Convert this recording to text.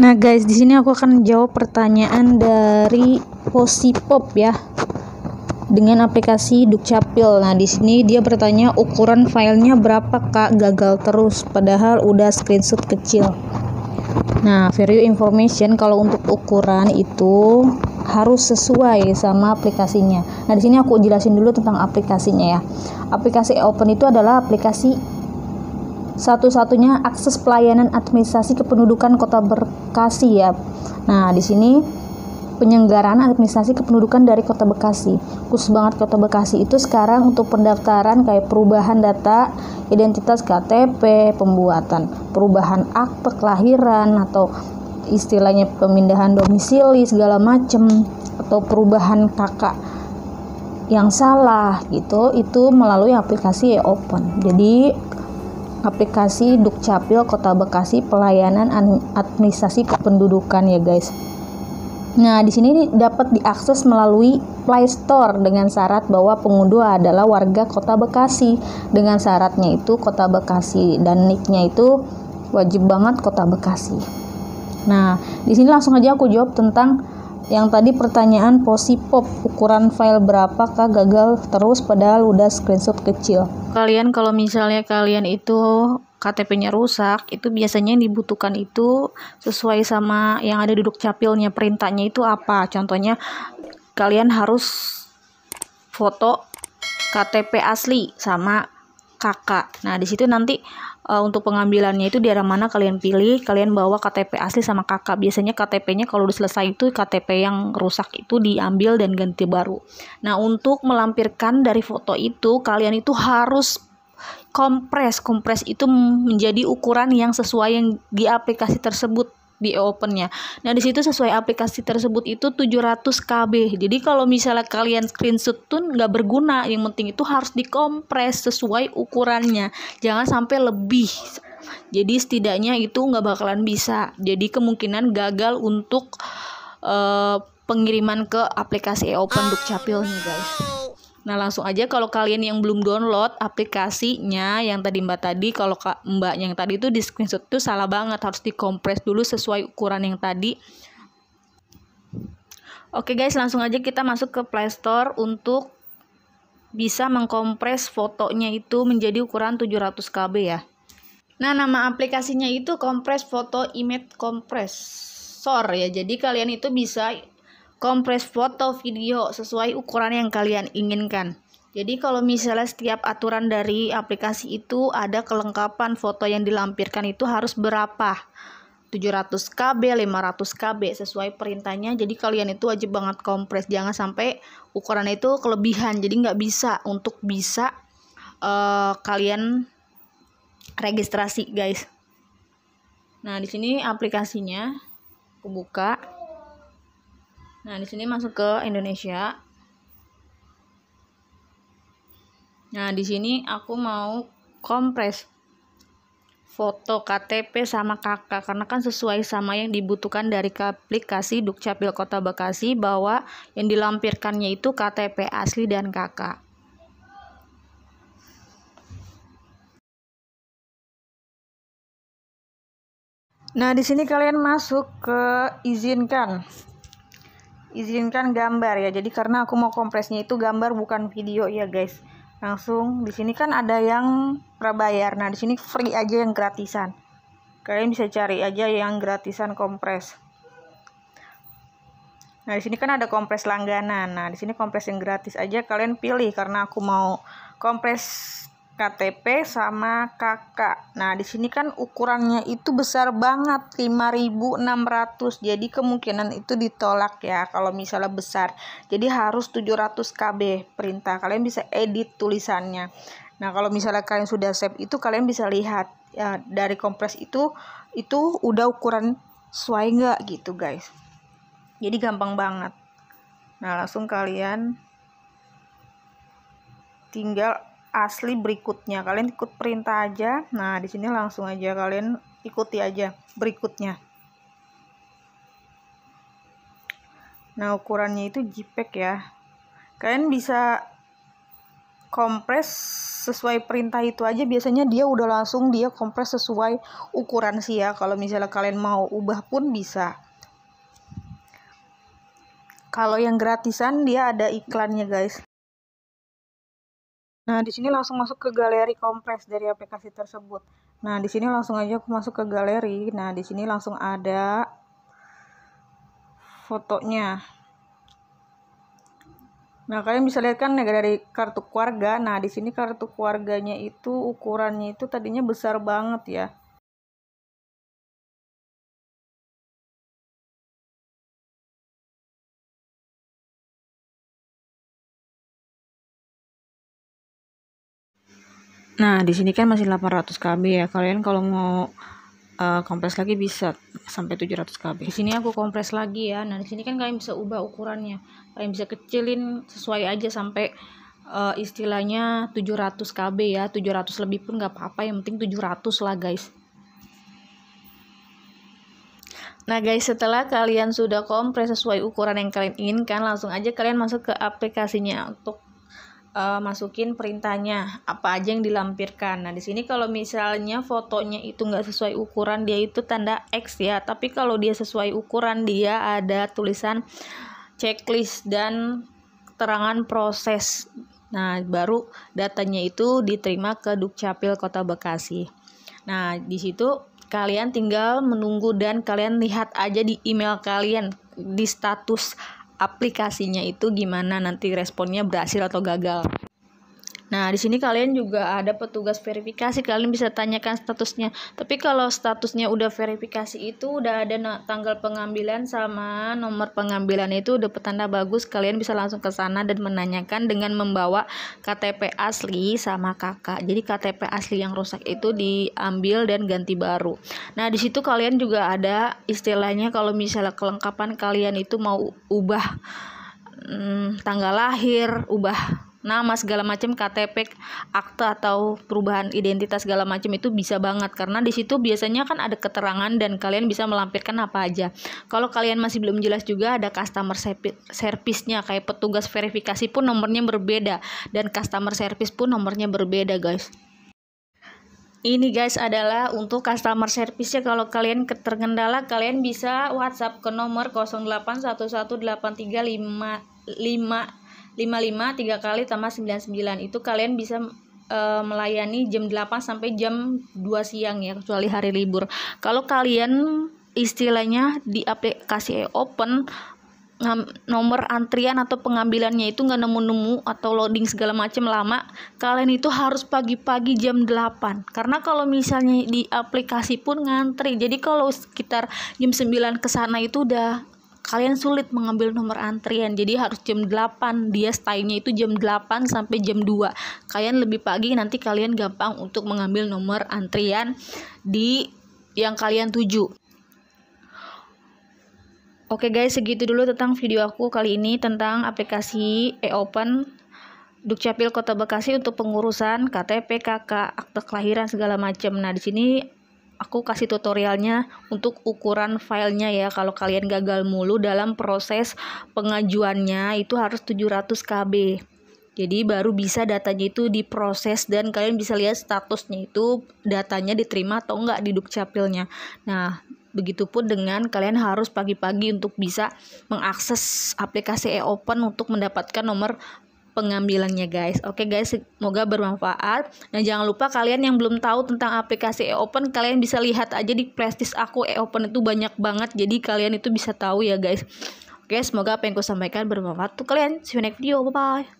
Nah, guys, di sini aku akan jawab pertanyaan dari Posipop ya. Dengan aplikasi Dukcapil. Nah, di sini dia bertanya ukuran filenya berapa, Kak? Gagal terus padahal udah screenshot kecil. Nah, for your information kalau untuk ukuran itu harus sesuai sama aplikasinya. Nah, di sini aku jelasin dulu tentang aplikasinya ya. Aplikasi Open itu adalah aplikasi satu-satunya akses pelayanan administrasi kependudukan Kota Bekasi ya. Nah, di sini penyelenggaraan administrasi kependudukan dari Kota Bekasi. Khusus banget Kota Bekasi itu sekarang untuk pendaftaran kayak perubahan data identitas KTP, pembuatan perubahan akte kelahiran atau istilahnya pemindahan domisili segala macam atau perubahan kakak yang salah gitu itu melalui aplikasi e open jadi aplikasi Dukcapil Kota Bekasi pelayanan anu-, administrasi kependudukan ya guys. Nah, di sini dapat diakses melalui Play Store dengan syarat bahwa pengunduh adalah warga Kota Bekasi. Dengan syaratnya itu Kota Bekasi dan nicknya itu wajib banget Kota Bekasi. Nah, di sini langsung aja aku jawab tentang yang tadi pertanyaan posi pop ukuran file berapa berapakah gagal terus padahal udah screenshot kecil kalian kalau misalnya kalian itu KTP-nya rusak itu biasanya yang dibutuhkan itu sesuai sama yang ada duduk capilnya perintahnya itu apa contohnya kalian harus foto KTP asli sama kakak. Nah, di situ nanti uh, untuk pengambilannya itu arah mana kalian pilih, kalian bawa KTP asli sama kakak. Biasanya KTP-nya kalau udah selesai itu KTP yang rusak itu diambil dan ganti baru. Nah, untuk melampirkan dari foto itu, kalian itu harus kompres. Kompres itu menjadi ukuran yang sesuai yang di aplikasi tersebut di e-opennya. Nah, di situ sesuai aplikasi tersebut itu 700 KB. Jadi kalau misalnya kalian screenshot tuh nggak berguna, yang penting itu harus dikompres sesuai ukurannya. Jangan sampai lebih. Jadi setidaknya itu nggak bakalan bisa. Jadi kemungkinan gagal untuk uh, pengiriman ke aplikasi e-open nih guys. Nah langsung aja kalau kalian yang belum download aplikasinya yang tadi mbak tadi kalau mbak yang tadi itu di screenshot itu salah banget harus dikompres dulu sesuai ukuran yang tadi. Oke guys langsung aja kita masuk ke Play Store untuk bisa mengkompres fotonya itu menjadi ukuran 700 KB ya. Nah nama aplikasinya itu Compress Foto Image Compressor ya. Jadi kalian itu bisa kompres foto video sesuai ukuran yang kalian inginkan. Jadi kalau misalnya setiap aturan dari aplikasi itu ada kelengkapan foto yang dilampirkan itu harus berapa? 700 KB, 500 KB sesuai perintahnya. Jadi kalian itu wajib banget kompres, jangan sampai ukuran itu kelebihan. Jadi nggak bisa untuk bisa uh, kalian registrasi, guys. Nah, di sini aplikasinya aku buka. Nah, di sini masuk ke Indonesia. Nah, di sini aku mau kompres foto KTP sama KK karena kan sesuai sama yang dibutuhkan dari aplikasi Dukcapil Kota Bekasi bahwa yang dilampirkannya itu KTP asli dan KK. Nah, di sini kalian masuk ke izinkan izinkan gambar ya jadi karena aku mau kompresnya itu gambar bukan video ya guys langsung di sini kan ada yang prabayar nah di sini free aja yang gratisan kalian bisa cari aja yang gratisan kompres nah di sini kan ada kompres langganan nah di sini kompres yang gratis aja kalian pilih karena aku mau kompres KTP sama kakak. Nah, di sini kan ukurannya itu besar banget, 5600. Jadi kemungkinan itu ditolak ya kalau misalnya besar. Jadi harus 700 KB perintah. Kalian bisa edit tulisannya. Nah, kalau misalnya kalian sudah save itu kalian bisa lihat ya, dari kompres itu itu udah ukuran sesuai nggak gitu, guys. Jadi gampang banget. Nah, langsung kalian tinggal asli berikutnya. Kalian ikut perintah aja. Nah, di sini langsung aja kalian ikuti aja berikutnya. Nah, ukurannya itu JPEG ya. Kalian bisa kompres sesuai perintah itu aja biasanya dia udah langsung dia kompres sesuai ukuran sih ya kalau misalnya kalian mau ubah pun bisa kalau yang gratisan dia ada iklannya guys Nah, di sini langsung masuk ke galeri kompres dari aplikasi tersebut. Nah, di sini langsung aja aku masuk ke galeri. Nah, di sini langsung ada fotonya. Nah, kalian bisa lihat kan dari kartu keluarga. Nah, di sini kartu keluarganya itu ukurannya itu tadinya besar banget ya. Nah, di sini kan masih 800 KB ya. Kalian kalau mau uh, kompres lagi bisa sampai 700 KB. Di sini aku kompres lagi ya. Nah, di sini kan kalian bisa ubah ukurannya. Kalian bisa kecilin sesuai aja sampai uh, istilahnya 700 KB ya. 700 lebih pun nggak apa-apa, yang penting 700 lah, guys. Nah guys setelah kalian sudah kompres sesuai ukuran yang kalian inginkan langsung aja kalian masuk ke aplikasinya untuk uh, masukin perintahnya apa aja yang dilampirkan. Nah di sini kalau misalnya fotonya itu nggak sesuai ukuran dia itu tanda X ya. Tapi kalau dia sesuai ukuran dia ada tulisan checklist dan keterangan proses. Nah baru datanya itu diterima ke Dukcapil Kota Bekasi. Nah di situ kalian tinggal menunggu dan kalian lihat aja di email kalian di status aplikasinya itu gimana nanti responnya berhasil atau gagal Nah, di sini kalian juga ada petugas verifikasi, kalian bisa tanyakan statusnya. Tapi kalau statusnya udah verifikasi itu udah ada tanggal pengambilan sama nomor pengambilan itu udah petanda bagus, kalian bisa langsung ke sana dan menanyakan dengan membawa KTP asli sama kakak. Jadi KTP asli yang rusak itu diambil dan ganti baru. Nah, di situ kalian juga ada istilahnya kalau misalnya kelengkapan kalian itu mau ubah hmm, tanggal lahir, ubah nama segala macam KTP akte atau perubahan identitas segala macam itu bisa banget karena di situ biasanya kan ada keterangan dan kalian bisa melampirkan apa aja kalau kalian masih belum jelas juga ada customer service-nya kayak petugas verifikasi pun nomornya berbeda dan customer service pun nomornya berbeda guys ini guys adalah untuk customer service-nya kalau kalian terkendala kalian bisa WhatsApp ke nomor 08118355 55 3 kali tambah 99 itu kalian bisa e, melayani jam 8 sampai jam 2 siang ya kecuali hari libur. Kalau kalian istilahnya di aplikasi open nomor antrian atau pengambilannya itu nggak nemu-nemu atau loading segala macam lama kalian itu harus pagi-pagi jam 8 karena kalau misalnya di aplikasi pun ngantri jadi kalau sekitar jam 9 ke sana itu udah kalian sulit mengambil nomor antrian jadi harus jam 8 dia stay itu jam 8 sampai jam 2 kalian lebih pagi nanti kalian gampang untuk mengambil nomor antrian di yang kalian tuju Oke guys, segitu dulu tentang video aku kali ini tentang aplikasi e-open Dukcapil Kota Bekasi untuk pengurusan KTP, KK, akte kelahiran segala macam. Nah, di sini aku kasih tutorialnya untuk ukuran filenya ya kalau kalian gagal mulu dalam proses pengajuannya itu harus 700 KB jadi baru bisa datanya itu diproses dan kalian bisa lihat statusnya itu datanya diterima atau enggak di dukcapilnya nah Begitupun dengan kalian harus pagi-pagi untuk bisa mengakses aplikasi e-open untuk mendapatkan nomor pengambilannya guys. Oke guys, semoga bermanfaat. Dan jangan lupa kalian yang belum tahu tentang aplikasi e-open, kalian bisa lihat aja di playlist aku e-open itu banyak banget. Jadi kalian itu bisa tahu ya guys. Oke, semoga apa yang aku sampaikan bermanfaat untuk kalian. See you next video. Bye-bye.